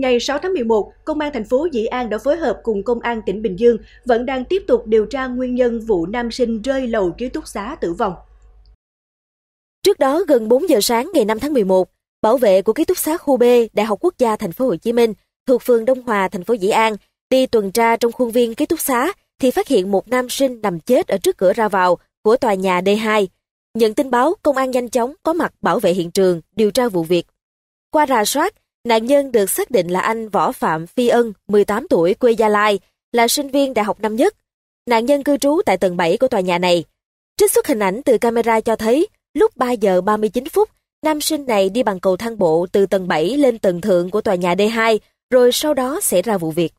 Ngày 6 tháng 11, Công an thành phố Dĩ An đã phối hợp cùng Công an tỉnh Bình Dương vẫn đang tiếp tục điều tra nguyên nhân vụ nam sinh rơi lầu ký túc xá tử vong. Trước đó, gần 4 giờ sáng ngày 5 tháng 11, bảo vệ của ký túc xá khu B Đại học Quốc gia Thành phố Hồ Chí Minh thuộc phường Đông Hòa, thành phố Dĩ An đi tuần tra trong khuôn viên ký túc xá thì phát hiện một nam sinh nằm chết ở trước cửa ra vào của tòa nhà D2. Nhận tin báo, công an nhanh chóng có mặt bảo vệ hiện trường, điều tra vụ việc. Qua rà soát, Nạn nhân được xác định là anh Võ Phạm Phi Ân, 18 tuổi, quê Gia Lai, là sinh viên đại học năm nhất. Nạn nhân cư trú tại tầng 7 của tòa nhà này. Trích xuất hình ảnh từ camera cho thấy, lúc 3 giờ 39 phút, nam sinh này đi bằng cầu thang bộ từ tầng 7 lên tầng thượng của tòa nhà D2, rồi sau đó xảy ra vụ việc.